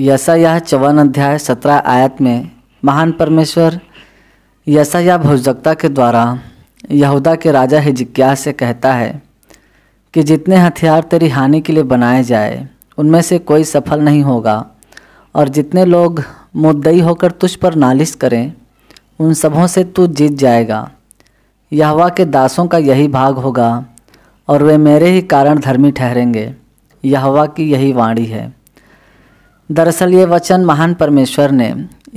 यह चौवन अध्याय सत्रह आयत में महान परमेश्वर यह भविष्यता के द्वारा यहूदा के राजा हिजकिया से कहता है कि जितने हथियार तेरी हानि के लिए बनाए जाए उनमें से कोई सफल नहीं होगा और जितने लोग मुद्दई होकर तुझ पर नालिश करें उन सबों से तू जीत जाएगा यहवा के दासों का यही भाग होगा और वे मेरे ही कारण धर्मी ठहरेंगे यहवा की यही वाणी है दरअसल ये वचन महान परमेश्वर ने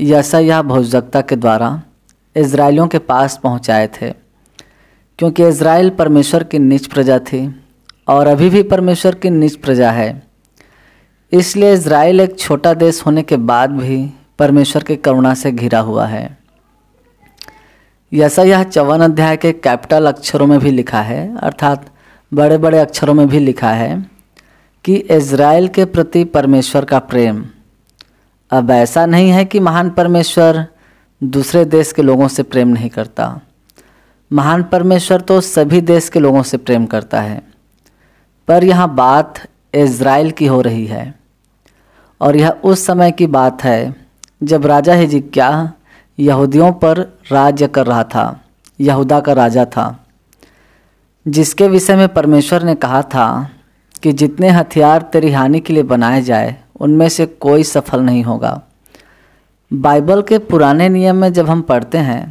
यह भोजकता के द्वारा इसराइलियों के पास पहुँचाए थे क्योंकि इसराइल परमेश्वर की निज प्रजा थी और अभी भी परमेश्वर की निज प्रजा है इसलिए इसराइल एक छोटा देश होने के बाद भी परमेश्वर की करुणा से घिरा हुआ है ऐसा यह चौवन अध्याय के कैपिटल अक्षरों में भी लिखा है अर्थात बड़े बड़े अक्षरों में भी लिखा है कि इज़राइल के प्रति परमेश्वर का प्रेम अब ऐसा नहीं है कि महान परमेश्वर दूसरे देश के लोगों से प्रेम नहीं करता महान परमेश्वर तो सभी देश के लोगों से प्रेम करता है पर यह बात इज़राइल की हो रही है और यह उस समय की बात है जब राजा हिजिक्या यहूदियों पर राज्य कर रहा था यहूदा का राजा था जिसके विषय में परमेश्वर ने कहा था कि जितने हथियार तेरी हानि के लिए बनाए जाए उनमें से कोई सफल नहीं होगा बाइबल के पुराने नियम में जब हम पढ़ते हैं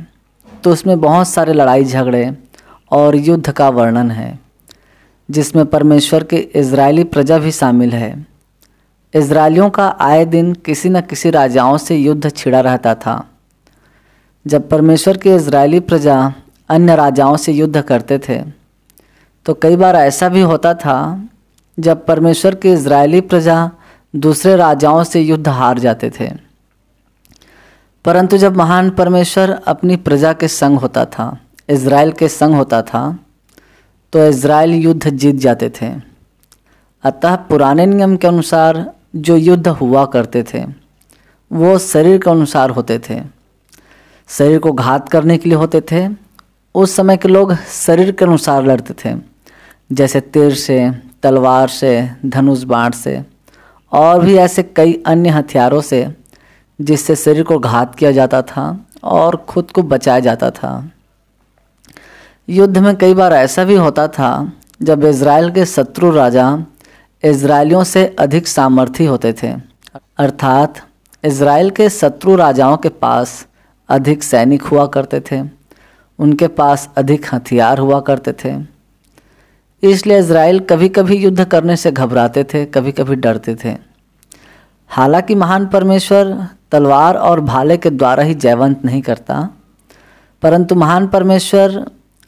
तो उसमें बहुत सारे लड़ाई झगड़े और युद्ध का वर्णन है जिसमें परमेश्वर के इजरायली प्रजा भी शामिल है इसराइलियों का आए दिन किसी न किसी राजाओं से युद्ध छिड़ा रहता था जब परमेश्वर के इसराइली प्रजा अन्य राजाओं से युद्ध करते थे तो कई बार ऐसा भी होता था जब परमेश्वर की इसराइली प्रजा दूसरे राजाओं से युद्ध हार जाते थे परंतु जब महान परमेश्वर अपनी प्रजा के संग होता था इसराइल के संग होता था तो इसराइल युद्ध जीत जाते थे अतः पुराने नियम के अनुसार जो युद्ध हुआ करते थे वो शरीर के अनुसार होते थे शरीर को घात करने के लिए होते थे उस समय के लोग शरीर के अनुसार लड़ते थे जैसे तीर से तलवार से धनुष बाण से और भी ऐसे कई अन्य हथियारों से जिससे शरीर को घात किया जाता था और खुद को बचाया जाता था युद्ध में कई बार ऐसा भी होता था जब इसराइल के शत्रु राजा इसराइलियों से अधिक सामर्थी होते थे अर्थात इसराइल के शत्रु राजाओं के पास अधिक सैनिक हुआ करते थे उनके पास अधिक हथियार हुआ करते थे इसलिए इसराइल कभी कभी युद्ध करने से घबराते थे कभी कभी डरते थे हालांकि महान परमेश्वर तलवार और भाले के द्वारा ही जयवंत नहीं करता परंतु महान परमेश्वर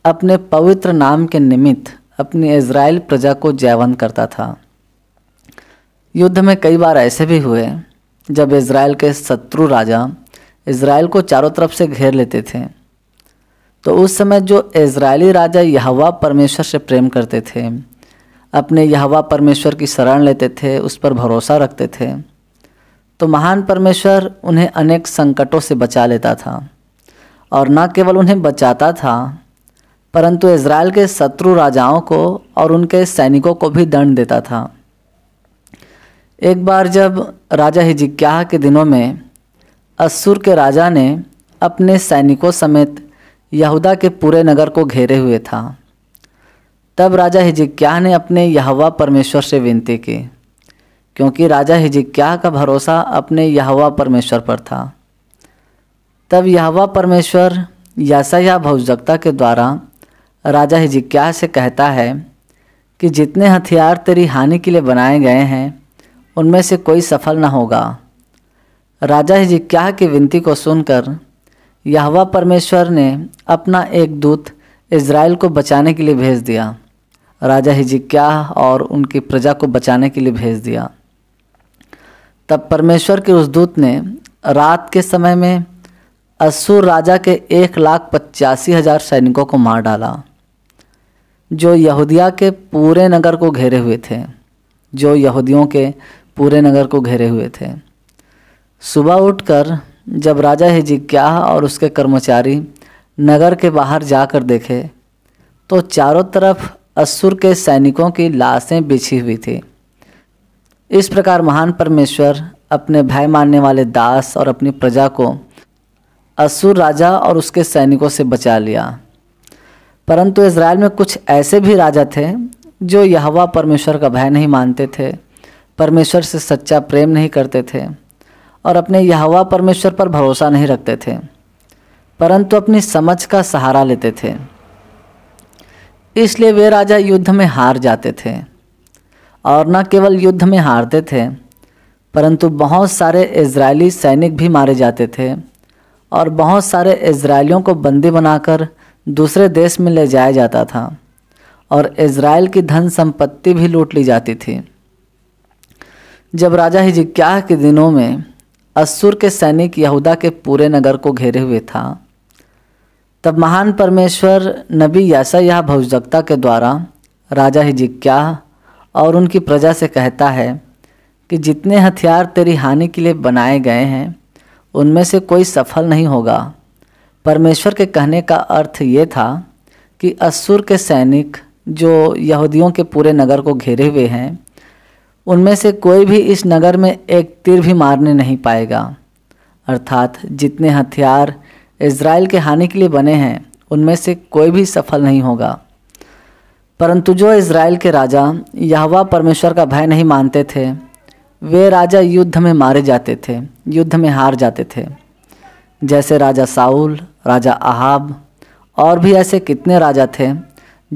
अपने पवित्र नाम के निमित्त अपनी इसराइल प्रजा को जयवंत करता था युद्ध में कई बार ऐसे भी हुए जब इसराइल के शत्रु राजा इसराइल को चारों तरफ से घेर लेते थे तो उस समय जो इसराइली राजा यहवा परमेश्वर से प्रेम करते थे अपने यहवा परमेश्वर की शरण लेते थे उस पर भरोसा रखते थे तो महान परमेश्वर उन्हें अनेक संकटों से बचा लेता था और न केवल उन्हें बचाता था परंतु इसराइल के शत्रु राजाओं को और उनके सैनिकों को भी दंड देता था एक बार जब राजा हिजिक्याह के दिनों में असुर के राजा ने अपने सैनिकों समेत यहूदा के पूरे नगर को घेरे हुए था तब राजा हिजिक्याह ने अपने यहवा परमेश्वर से विनती की क्योंकि राजा हिजिक्याह का भरोसा अपने यहवा परमेश्वर पर था तब यहवा परमेश्वर यासाया भवजगता के द्वारा राजा हिजिक्याह से कहता है कि जितने हथियार तेरी हानि के लिए बनाए गए हैं उनमें से कोई सफल न होगा राजा हिजिक्याह की विनती को सुनकर यहवा परमेश्वर ने अपना एक दूत इज़राइल को बचाने के लिए भेज दिया राजा हिजिक्या और उनकी प्रजा को बचाने के लिए भेज दिया तब परमेश्वर के उस दूत ने रात के समय में असुर राजा के एक लाख पचासी हज़ार सैनिकों को मार डाला जो यहूदिया के पूरे नगर को घेरे हुए थे जो यहूदियों के पूरे नगर को घेरे हुए थे सुबह उठकर जब राजा जिज्ञा और उसके कर्मचारी नगर के बाहर जाकर देखे तो चारों तरफ असुर के सैनिकों की लाशें बिछी हुई थी इस प्रकार महान परमेश्वर अपने भय मानने वाले दास और अपनी प्रजा को असुर राजा और उसके सैनिकों से बचा लिया परंतु इसराइल में कुछ ऐसे भी राजा थे जो यहवा परमेश्वर का भय नहीं मानते थे परमेश्वर से सच्चा प्रेम नहीं करते थे और अपने यहावा परमेश्वर पर भरोसा नहीं रखते थे परंतु अपनी समझ का सहारा लेते थे इसलिए वे राजा युद्ध में हार जाते थे और न केवल युद्ध में हारते थे परंतु बहुत सारे इजरायली सैनिक भी मारे जाते थे और बहुत सारे इजरायलियों को बंदी बनाकर दूसरे देश में ले जाया जाता था और इसराइल की धन संपत्ति भी लूट ली जाती थी जब राजा हिजिक्याह के दिनों में असुर के सैनिक यहूदा के पूरे नगर को घेरे हुए था तब महान परमेश्वर नबी यासा यह भविष्यता के द्वारा राजा हिजिक्या और उनकी प्रजा से कहता है कि जितने हथियार तेरी हानि के लिए बनाए गए हैं उनमें से कोई सफल नहीं होगा परमेश्वर के कहने का अर्थ ये था कि असुर के सैनिक जो यहूदियों के पूरे नगर को घेरे हुए हैं उनमें से कोई भी इस नगर में एक तीर भी मारने नहीं पाएगा अर्थात जितने हथियार इसराइल के हानि के लिए बने हैं उनमें से कोई भी सफल नहीं होगा परंतु जो इसराइल के राजा यहवा परमेश्वर का भय नहीं मानते थे वे राजा युद्ध में मारे जाते थे युद्ध में हार जाते थे जैसे राजा साउल राजा अहाब और भी ऐसे कितने राजा थे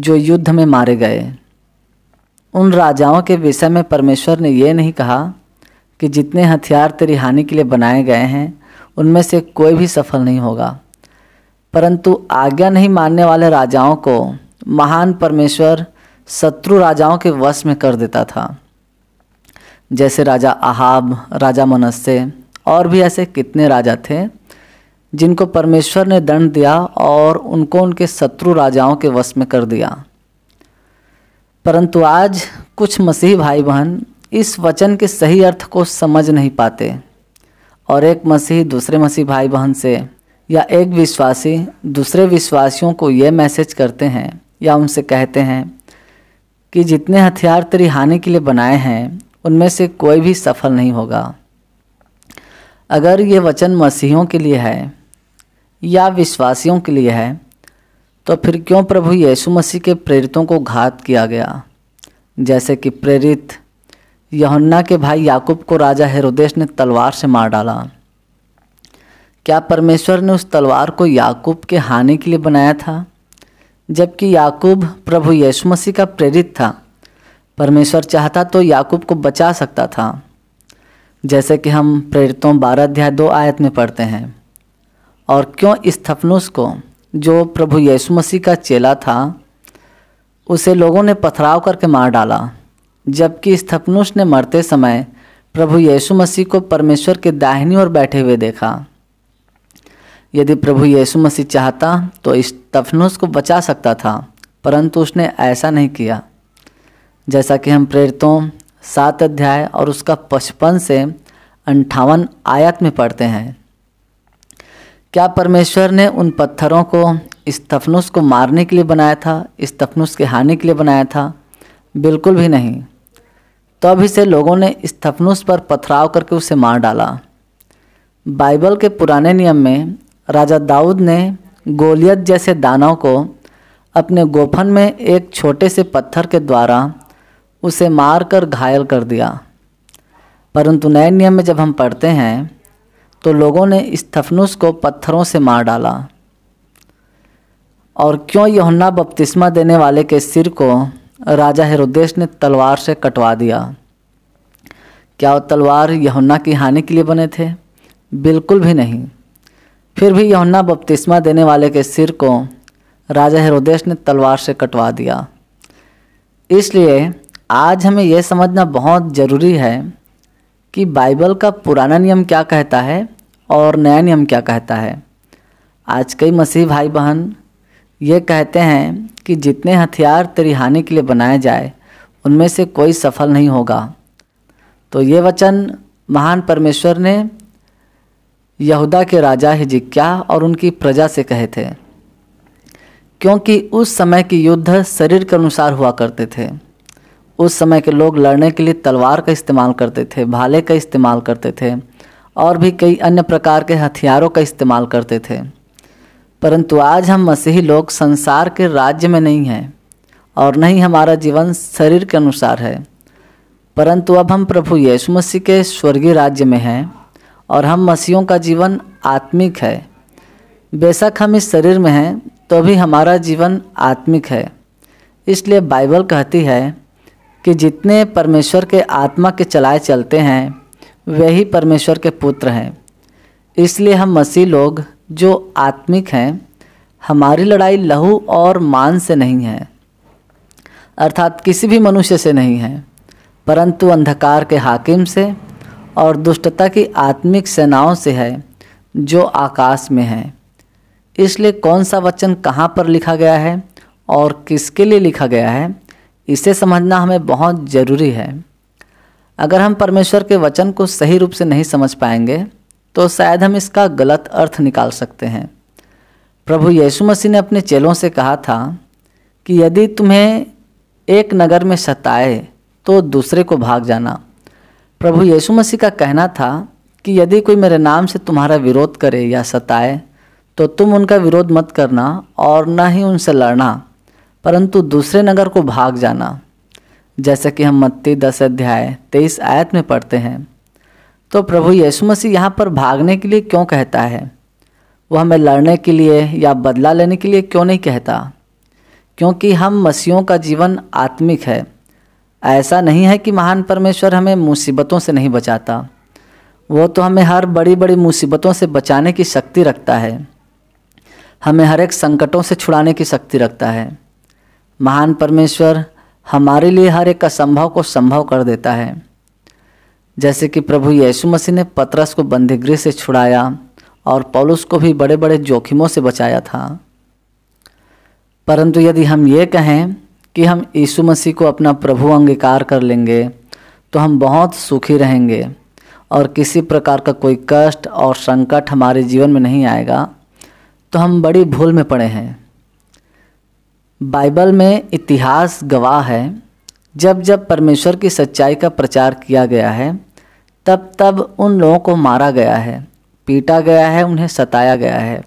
जो युद्ध में मारे गए उन राजाओं के विषय में परमेश्वर ने यह नहीं कहा कि जितने हथियार तेरी हानि के लिए बनाए गए हैं उनमें से कोई भी सफल नहीं होगा परंतु आज्ञा नहीं मानने वाले राजाओं को महान परमेश्वर शत्रु राजाओं के वश में कर देता था जैसे राजा आहाब राजा मनस्से और भी ऐसे कितने राजा थे जिनको परमेश्वर ने दंड दिया और उनको उनके शत्रु राजाओं के वश में कर दिया परंतु आज कुछ मसीह भाई बहन इस वचन के सही अर्थ को समझ नहीं पाते और एक मसीह दूसरे मसीह भाई बहन से या एक विश्वासी दूसरे विश्वासियों को ये मैसेज करते हैं या उनसे कहते हैं कि जितने हथियार तेरी हानि के लिए बनाए हैं उनमें से कोई भी सफल नहीं होगा अगर ये वचन मसीहों के लिए है या विश्वासियों के लिए है तो फिर क्यों प्रभु यीशु मसीह के प्रेरितों को घात किया गया जैसे कि प्रेरित यहुन्ना के भाई याकूब को राजा हेरोदेश ने तलवार से मार डाला क्या परमेश्वर ने उस तलवार को याकूब के हानि के लिए बनाया था जबकि याकूब प्रभु यीशु मसीह का प्रेरित था परमेश्वर चाहता तो याकूब को बचा सकता था जैसे कि हम प्रेरितों बारह अध्याय दो आयत में पढ़ते हैं और क्यों इस को जो प्रभु यीशु मसीह का चेला था उसे लोगों ने पथराव करके मार डाला जबकि स्थपनुष ने मरते समय प्रभु यीशु मसीह को परमेश्वर के दाहिनी ओर बैठे हुए देखा यदि प्रभु यीशु मसीह चाहता तो तफनुष को बचा सकता था परंतु उसने ऐसा नहीं किया जैसा कि हम प्रेरितों सात अध्याय और उसका पचपन से अंठावन आयत में पढ़ते हैं क्या परमेश्वर ने उन पत्थरों को इस तफनुस को मारने के लिए बनाया था इस तफनुस के हानि के लिए बनाया था बिल्कुल भी नहीं तभी तो से लोगों ने इस तफनुस पर पथराव करके उसे मार डाला बाइबल के पुराने नियम में राजा दाऊद ने गोलियत जैसे दानों को अपने गोफन में एक छोटे से पत्थर के द्वारा उसे मारकर घायल कर दिया परंतु नए नियम में जब हम पढ़ते हैं तो लोगों ने तफनुस को पत्थरों से मार डाला और क्यों यहुन्ना बपतिस्मा देने वाले के सिर को राजा हिरुद्देश ने तलवार से कटवा दिया क्या वो तलवार यहुन्ना की हानि के लिए बने थे बिल्कुल भी नहीं फिर भी यहुन्ना बपतिस्मा देने वाले के सिर को राजा हिरुद्देश ने तलवार से कटवा दिया इसलिए आज हमें यह समझना बहुत ज़रूरी है कि बाइबल का पुराना नियम क्या कहता है और नया नियम क्या कहता है आज कई मसीह भाई बहन ये कहते हैं कि जितने हथियार तेरी हानि के लिए बनाए जाए उनमें से कोई सफल नहीं होगा तो ये वचन महान परमेश्वर ने यहूदा के राजा हिजिक्या और उनकी प्रजा से कहे थे क्योंकि उस समय के युद्ध शरीर के अनुसार हुआ करते थे उस समय के लोग लड़ने के लिए तलवार का इस्तेमाल करते थे भाले का इस्तेमाल करते थे और भी कई अन्य प्रकार के हथियारों का इस्तेमाल करते थे परंतु आज हम मसीही लोग संसार के राज्य में नहीं हैं और न ही हमारा जीवन शरीर के अनुसार है परंतु अब हम प्रभु यीशु मसीह के स्वर्गीय राज्य में हैं और हम मसीहों का जीवन आत्मिक है बेशक हम इस शरीर में हैं तो भी हमारा जीवन आत्मिक है इसलिए बाइबल कहती है कि जितने परमेश्वर के आत्मा के चलाए चलते हैं वही परमेश्वर के पुत्र हैं इसलिए हम मसीह लोग जो आत्मिक हैं हमारी लड़ाई लहू और मान से नहीं है अर्थात किसी भी मनुष्य से नहीं है परंतु अंधकार के हाकिम से और दुष्टता की आत्मिक सेनाओं से है जो आकाश में है इसलिए कौन सा वचन कहाँ पर लिखा गया है और किसके लिए लिखा गया है इसे समझना हमें बहुत ज़रूरी है अगर हम परमेश्वर के वचन को सही रूप से नहीं समझ पाएंगे तो शायद हम इसका गलत अर्थ निकाल सकते हैं प्रभु यीशु मसीह ने अपने चेलों से कहा था कि यदि तुम्हें एक नगर में सताए तो दूसरे को भाग जाना प्रभु यीशु मसीह का कहना था कि यदि कोई मेरे नाम से तुम्हारा विरोध करे या सताए तो तुम उनका विरोध मत करना और न ही उनसे लड़ना परंतु दूसरे नगर को भाग जाना जैसा कि हम मत्ती दस अध्याय तेईस आयत में पढ़ते हैं तो प्रभु यीशु मसीह यहाँ पर भागने के लिए क्यों कहता है वह हमें लड़ने के लिए या बदला लेने के लिए क्यों नहीं कहता क्योंकि हम मसीहों का जीवन आत्मिक है ऐसा नहीं है कि महान परमेश्वर हमें मुसीबतों से नहीं बचाता वो तो हमें हर बड़ी बड़ी मुसीबतों से बचाने की शक्ति रखता है हमें हर एक संकटों से छुड़ाने की शक्ति रखता है महान परमेश्वर हमारे लिए हर एक असंभव को संभव कर देता है जैसे कि प्रभु यीशु मसीह ने पतरस को बंदीगृह से छुड़ाया और पौलुस को भी बड़े बड़े जोखिमों से बचाया था परंतु यदि हम ये कहें कि हम यीशु मसीह को अपना प्रभु अंगीकार कर लेंगे तो हम बहुत सुखी रहेंगे और किसी प्रकार का कोई कष्ट और संकट हमारे जीवन में नहीं आएगा तो हम बड़ी भूल में पड़े हैं बाइबल में इतिहास गवाह है जब जब परमेश्वर की सच्चाई का प्रचार किया गया है तब तब उन लोगों को मारा गया है पीटा गया है उन्हें सताया गया है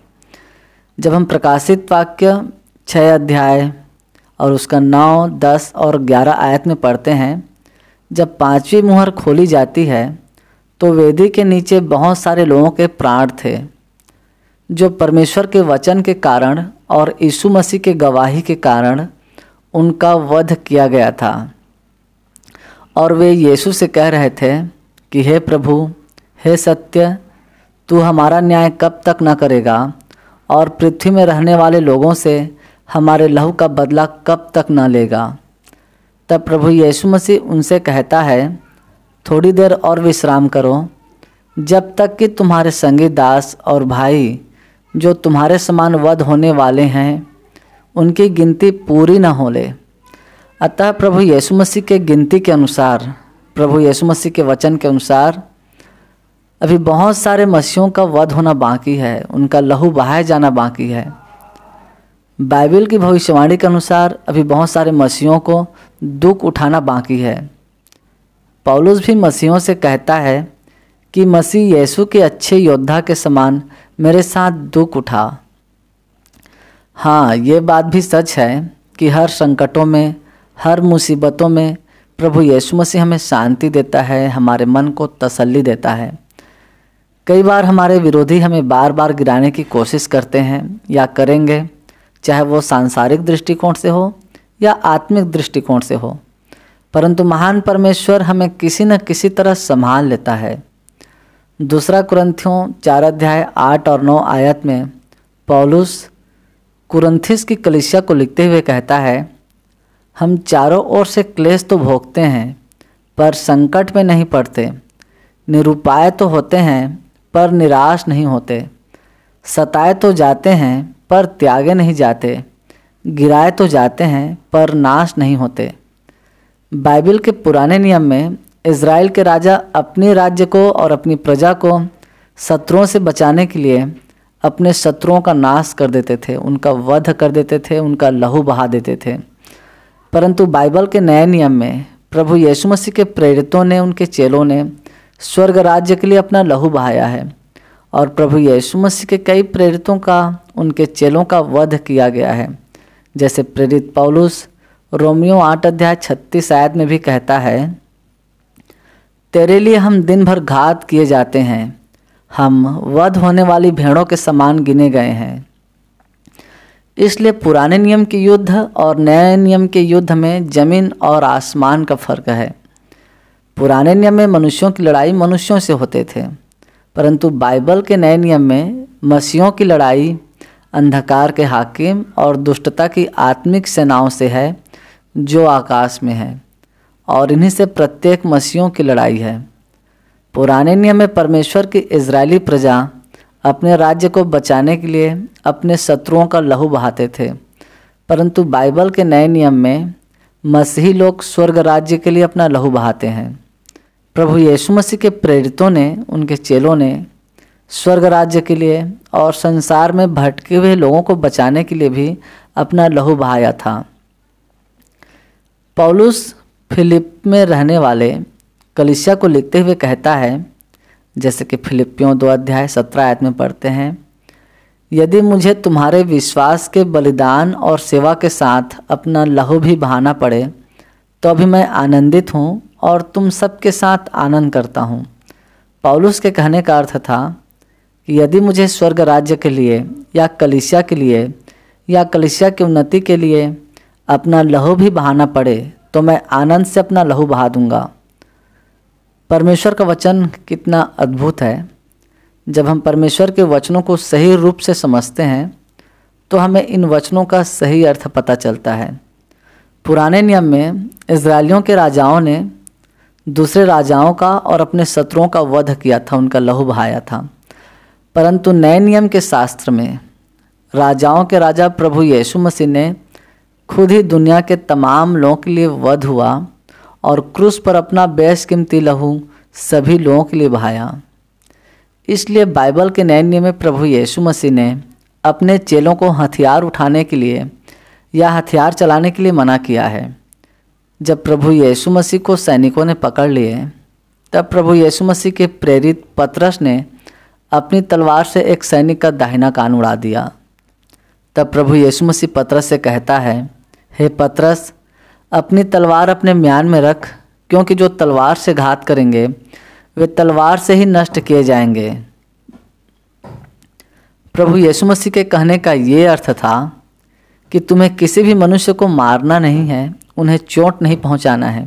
जब हम प्रकाशित वाक्य छः अध्याय और उसका नौ दस और ग्यारह आयत में पढ़ते हैं जब पांचवी मुहर खोली जाती है तो वेदी के नीचे बहुत सारे लोगों के प्राण थे जो परमेश्वर के वचन के कारण और यीशु मसीह के गवाही के कारण उनका वध किया गया था और वे यीशु से कह रहे थे कि हे प्रभु हे सत्य तू हमारा न्याय कब तक न करेगा और पृथ्वी में रहने वाले लोगों से हमारे लहू का बदला कब तक न लेगा तब प्रभु यीशु मसीह उनसे कहता है थोड़ी देर और विश्राम करो जब तक कि तुम्हारे संगी दास और भाई जो तुम्हारे समान वध होने वाले हैं उनकी गिनती पूरी न हो ले अतः प्रभु यीशु मसीह के गिनती के अनुसार प्रभु यीशु मसीह के वचन के अनुसार अभी बहुत सारे मसीहों का वध होना बाकी है उनका लहू बहाए जाना बाकी है बाइबल की भविष्यवाणी के अनुसार अभी बहुत सारे मसीहों को दुख उठाना बाकी है पौलुस भी मसीहों से कहता है कि मसीह यीशु के अच्छे योद्धा के समान मेरे साथ दुख उठा हाँ ये बात भी सच है कि हर संकटों में हर मुसीबतों में प्रभु यीशु मसीह हमें शांति देता है हमारे मन को तसल्ली देता है कई बार हमारे विरोधी हमें बार बार गिराने की कोशिश करते हैं या करेंगे चाहे वो सांसारिक दृष्टिकोण से हो या आत्मिक दृष्टिकोण से हो परंतु महान परमेश्वर हमें किसी न किसी तरह संभाल लेता है दूसरा कुरंथियों चार अध्याय आठ और नौ आयत में पौलुस कुरंथिस की कलिशिया को लिखते हुए कहता है हम चारों ओर से क्लेश तो भोगते हैं पर संकट में नहीं पड़ते निरुपाय तो होते हैं पर निराश नहीं होते सताए तो जाते हैं पर त्यागे नहीं जाते गिराए तो जाते हैं पर नाश नहीं होते बाइबल के पुराने नियम में इसराइल के राजा अपने राज्य को और अपनी प्रजा को शत्रुओं से बचाने के लिए अपने शत्रुओं का नाश कर देते थे उनका वध कर देते थे उनका लहू बहा देते थे परंतु बाइबल के नए नियम में प्रभु यीशु मसीह के प्रेरितों ने उनके चेलों ने स्वर्ग राज्य के लिए अपना लहू बहाया है और प्रभु यीशु मसीह के कई प्रेरितों का उनके चेलों का वध किया गया है जैसे प्रेरित पौलुस रोमियो आठ अध्याय छत्तीस आयत में भी कहता है तेरे लिए हम दिन भर घात किए जाते हैं हम वध होने वाली भेड़ों के समान गिने गए हैं इसलिए पुराने नियम के युद्ध और नए नियम के युद्ध में जमीन और आसमान का फर्क है पुराने नियम में मनुष्यों की लड़ाई मनुष्यों से होते थे परंतु बाइबल के नए नियम में मसीहों की लड़ाई अंधकार के हाकिम और दुष्टता की आत्मिक सेनाओं से है जो आकाश में है और इन्हीं से प्रत्येक मसीहों की लड़ाई है पुराने नियम में परमेश्वर की इसराइली प्रजा अपने राज्य को बचाने के लिए अपने शत्रुओं का लहू बहाते थे परंतु बाइबल के नए नियम में मसीही लोग स्वर्ग राज्य के लिए अपना लहू बहाते हैं प्रभु यीशु मसीह के प्रेरितों ने उनके चेलों ने स्वर्ग राज्य के लिए और संसार में भटके हुए लोगों को बचाने के लिए भी अपना लहू बहाया था पौलुस फिलिप में रहने वाले कलिसिया को लिखते हुए कहता है जैसे कि फिलिपियों दो अध्याय सत्रह आयत में पढ़ते हैं यदि मुझे तुम्हारे विश्वास के बलिदान और सेवा के साथ अपना लहू भी बहाना पड़े तो अभी मैं आनंदित हूँ और तुम सबके साथ आनंद करता हूँ पौलुस के कहने का अर्थ था कि यदि मुझे स्वर्ग राज्य के लिए या कलिसिया के लिए या कलिसिया की उन्नति के लिए अपना लहू भी बहाना पड़े तो मैं आनंद से अपना लहू बहा दूंगा परमेश्वर का वचन कितना अद्भुत है जब हम परमेश्वर के वचनों को सही रूप से समझते हैं तो हमें इन वचनों का सही अर्थ पता चलता है पुराने नियम में इसराइलियों के राजाओं ने दूसरे राजाओं का और अपने शत्रुओं का वध किया था उनका लहू बहाया था परंतु नए नियम के शास्त्र में राजाओं के राजा प्रभु यीशु मसीह ने खुद ही दुनिया के तमाम लोगों के लिए वध हुआ और क्रूस पर अपना बेशकीमती लहू सभी लोगों के लिए बहाया इसलिए बाइबल के नए नियम में प्रभु यीशु मसीह ने अपने चेलों को हथियार उठाने के लिए या हथियार चलाने के लिए मना किया है जब प्रभु यीशु मसीह को सैनिकों ने पकड़ लिए तब प्रभु यीशु मसीह के प्रेरित पत्रस ने अपनी तलवार से एक सैनिक का दाहिना कान उड़ा दिया तब प्रभु यीशु मसीह पत्रस से कहता है हे पतरस अपनी तलवार अपने म्यान में रख क्योंकि जो तलवार से घात करेंगे वे तलवार से ही नष्ट किए जाएंगे प्रभु यीशु मसीह के कहने का ये अर्थ था कि तुम्हें किसी भी मनुष्य को मारना नहीं है उन्हें चोट नहीं पहुंचाना है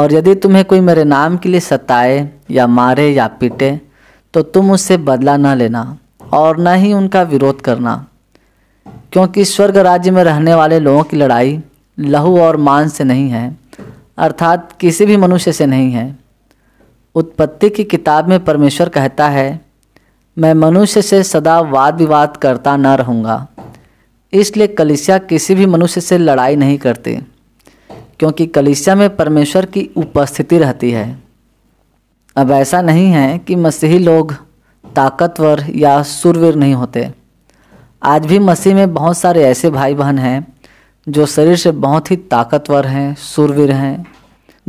और यदि तुम्हें कोई मेरे नाम के लिए सताए या मारे या पीटे तो तुम उससे बदला ना लेना और ना ही उनका विरोध करना क्योंकि स्वर्ग राज्य में रहने वाले लोगों की लड़ाई लहू और मान से नहीं है अर्थात किसी भी मनुष्य से नहीं है उत्पत्ति की किताब में परमेश्वर कहता है मैं मनुष्य से सदा वाद विवाद करता न रहूँगा इसलिए कलिसिया किसी भी मनुष्य से लड़ाई नहीं करते क्योंकि कलिसिया में परमेश्वर की उपस्थिति रहती है अब ऐसा नहीं है कि मसीही लोग ताकतवर या सुरवीर नहीं होते आज भी मसीह में बहुत सारे ऐसे भाई बहन हैं जो शरीर से बहुत ही ताकतवर हैं सुरवीर हैं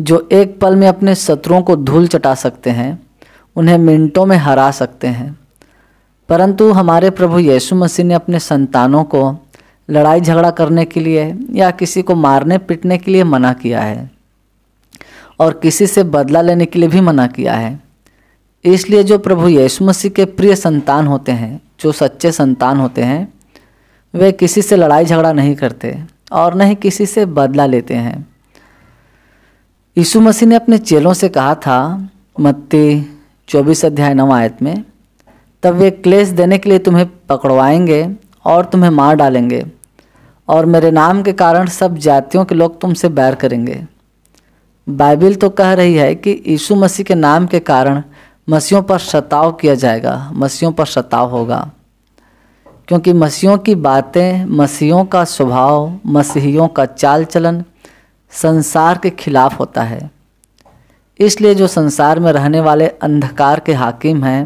जो एक पल में अपने शत्रुओं को धूल चटा सकते हैं उन्हें मिनटों में हरा सकते हैं परंतु हमारे प्रभु यीशु मसीह ने अपने संतानों को लड़ाई झगड़ा करने के लिए या किसी को मारने पीटने के लिए मना किया है और किसी से बदला लेने के लिए भी मना किया है इसलिए जो प्रभु यीशु मसीह के प्रिय संतान होते हैं जो सच्चे संतान होते हैं वे किसी से लड़ाई झगड़ा नहीं करते और न ही किसी से बदला लेते हैं यीशु मसीह ने अपने चेलों से कहा था मत्ती चौबीस अध्याय नव आयत में तब वे क्लेश देने के लिए तुम्हें पकड़वाएंगे और तुम्हें मार डालेंगे और मेरे नाम के कारण सब जातियों के लोग तुमसे बैर करेंगे बाइबिल तो कह रही है कि यीशु मसीह के नाम के कारण मसीहों पर सताव किया जाएगा मसीहों पर सताव होगा क्योंकि मसीहों की बातें मसीहों का स्वभाव मसीहियों का चाल चलन संसार के खिलाफ होता है इसलिए जो संसार में रहने वाले अंधकार के हाकिम हैं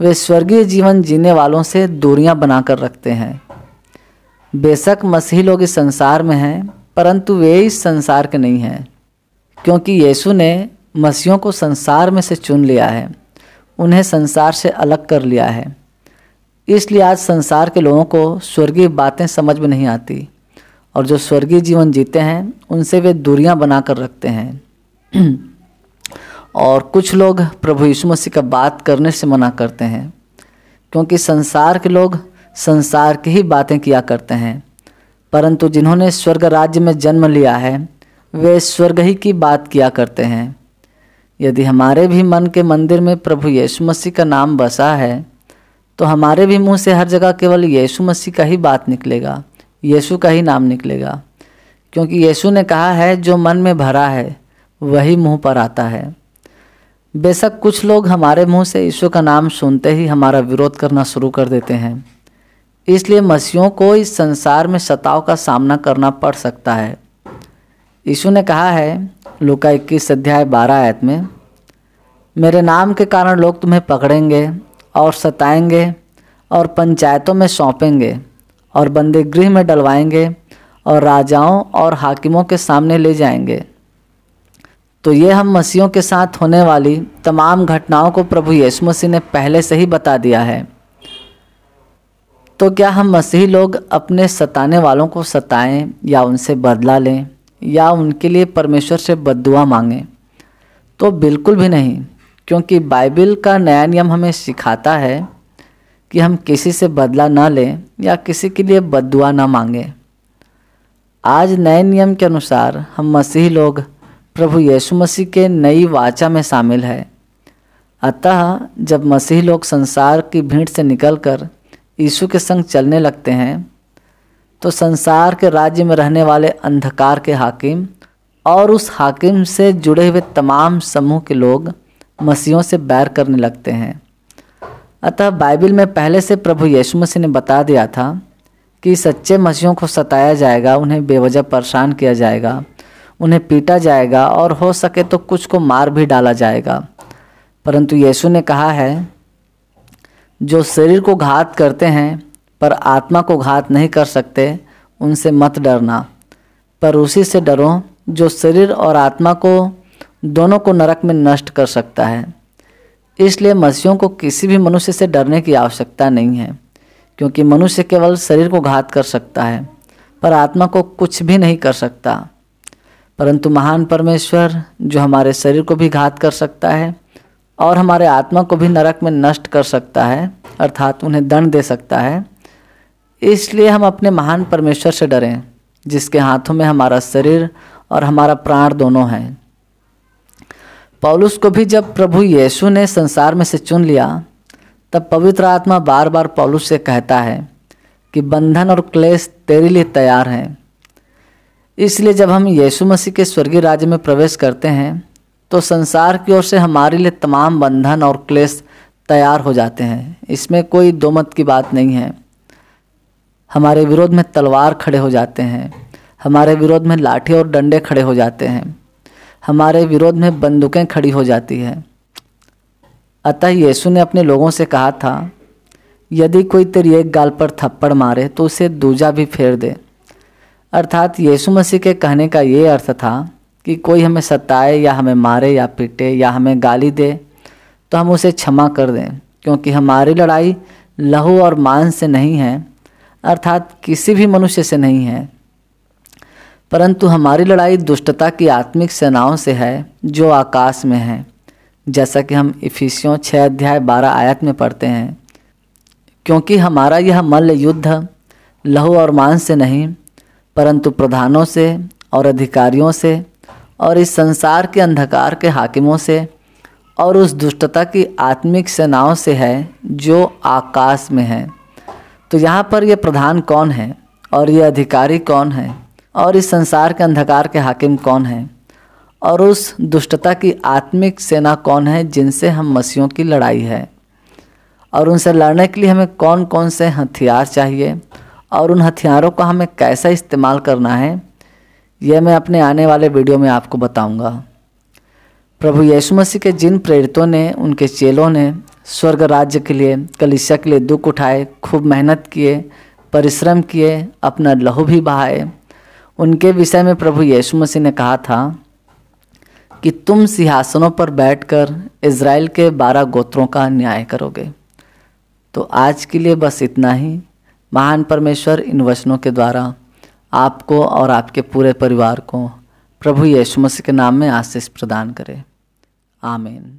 वे स्वर्गीय जीवन जीने वालों से दूरियां बनाकर रखते हैं बेशक मसीह लोग इस संसार में हैं परंतु वे इस संसार के नहीं हैं क्योंकि यीशु ने मसीहों को संसार में से चुन लिया है उन्हें संसार से अलग कर लिया है इसलिए आज संसार के लोगों को स्वर्गीय बातें समझ में नहीं आती और जो स्वर्गीय जीवन जीते हैं उनसे वे दूरियां बना कर रखते हैं और कुछ लोग प्रभु यीशु मसीह का बात करने से मना करते हैं क्योंकि संसार के लोग संसार की ही बातें किया करते हैं परंतु जिन्होंने स्वर्ग राज्य में जन्म लिया है वे स्वर्ग ही की बात किया करते हैं यदि हमारे भी मन के मंदिर में प्रभु यीशु मसीह का नाम बसा है तो हमारे भी मुंह से हर जगह केवल यीशु मसीह का ही बात निकलेगा यीशु का ही नाम निकलेगा क्योंकि यीशु ने कहा है जो मन में भरा है वही मुंह पर आता है बेशक कुछ लोग हमारे मुंह से यीशु का नाम सुनते ही हमारा विरोध करना शुरू कर देते हैं इसलिए मसीहों को इस संसार में सताव का सामना करना पड़ सकता है यीशु ने कहा है लुका इक्कीस अध्याय बारह आयत में मेरे नाम के कारण लोग तुम्हें पकड़ेंगे और सताएंगे और पंचायतों में सौंपेंगे और बंदे गृह में डलवाएंगे और राजाओं और हाकिमों के सामने ले जाएंगे तो ये हम मसीहों के साथ होने वाली तमाम घटनाओं को प्रभु यीशु मसीह ने पहले से ही बता दिया है तो क्या हम मसीही लोग अपने सताने वालों को सताएं या उनसे बदला लें या उनके लिए परमेश्वर से बदुआ मांगें तो बिल्कुल भी नहीं क्योंकि बाइबल का नया नियम हमें सिखाता है कि हम किसी से बदला ना लें या किसी के लिए बदुआ ना मांगें आज नए नियम के अनुसार हम मसीह लोग प्रभु यीशु मसीह के नई वाचा में शामिल है अतः जब मसीह लोग संसार की भीड़ से निकलकर यीशु के संग चलने लगते हैं तो संसार के राज्य में रहने वाले अंधकार के हाकिम और उस हाकिम से जुड़े हुए तमाम समूह के लोग मसीहों से बैर करने लगते हैं अतः बाइबल में पहले से प्रभु यीशु मसीह ने बता दिया था कि सच्चे मसीहों को सताया जाएगा उन्हें बेवजह परेशान किया जाएगा उन्हें पीटा जाएगा और हो सके तो कुछ को मार भी डाला जाएगा परंतु यीशु ने कहा है जो शरीर को घात करते हैं पर आत्मा को घात नहीं कर सकते उनसे मत डरना पर उसी से डरो जो शरीर और आत्मा को दोनों को नरक में नष्ट कर सकता है इसलिए मसीहों को किसी भी मनुष्य से डरने की आवश्यकता नहीं है क्योंकि मनुष्य केवल शरीर को घात कर सकता है पर आत्मा को कुछ भी नहीं कर सकता परंतु महान परमेश्वर जो हमारे शरीर को भी घात कर सकता है और हमारे आत्मा को भी नरक में नष्ट कर सकता है अर्थात उन्हें दंड दे सकता है इसलिए हम अपने महान परमेश्वर से डरें जिसके हाथों में हमारा शरीर और हमारा प्राण दोनों हैं पौलुस को भी जब प्रभु यीशु ने संसार में से चुन लिया तब पवित्र आत्मा बार बार पौलुस से कहता है कि बंधन और क्लेश तेरे लिए तैयार हैं इसलिए जब हम यीशु मसीह के स्वर्गीय राज्य में प्रवेश करते हैं तो संसार की ओर से हमारे लिए तमाम बंधन और क्लेश तैयार हो जाते हैं इसमें कोई दो मत की बात नहीं है हमारे विरोध में तलवार खड़े हो जाते हैं हमारे विरोध में लाठी और डंडे खड़े हो जाते हैं हमारे विरोध में बंदूकें खड़ी हो जाती है अतः यीशु ने अपने लोगों से कहा था यदि कोई तेरी एक गाल पर थप्पड़ मारे तो उसे दूजा भी फेर दे अर्थात यीशु मसीह के कहने का ये अर्थ था कि कोई हमें सताए या हमें मारे या पीटे या हमें गाली दे तो हम उसे क्षमा कर दें क्योंकि हमारी लड़ाई लहू और मांस से नहीं है अर्थात किसी भी मनुष्य से नहीं है परंतु हमारी लड़ाई दुष्टता की आत्मिक सेनाओं से है जो आकाश में है जैसा कि हम इफिसियों छः अध्याय बारह आयत में पढ़ते हैं क्योंकि हमारा यह मल्ल युद्ध लहू और मांस से नहीं परंतु प्रधानों से और अधिकारियों से और इस संसार के अंधकार के हाकिमों से और उस दुष्टता की आत्मिक सेनाओं से है जो आकाश में है तो यहाँ पर ये प्रधान कौन है और ये अधिकारी कौन है और इस संसार के अंधकार के हाकिम कौन है और उस दुष्टता की आत्मिक सेना कौन है जिनसे हम मसीहों की लड़ाई है और उनसे लड़ने के लिए हमें कौन कौन से हथियार चाहिए और उन हथियारों का हमें कैसा इस्तेमाल करना है यह मैं अपने आने वाले वीडियो में आपको बताऊंगा। प्रभु यीशु मसीह के जिन प्रेरितों ने उनके चेलों ने स्वर्ग राज्य के लिए कलिसिया के लिए दुख उठाए खूब मेहनत किए परिश्रम किए अपना लहू भी बहाए उनके विषय में प्रभु यीशु मसीह ने कहा था कि तुम सिंहासनों पर बैठकर इज़राइल के बारह गोत्रों का न्याय करोगे तो आज के लिए बस इतना ही महान परमेश्वर इन वचनों के द्वारा आपको और आपके पूरे परिवार को प्रभु यीशु मसीह के नाम में आशीष प्रदान करे आमीन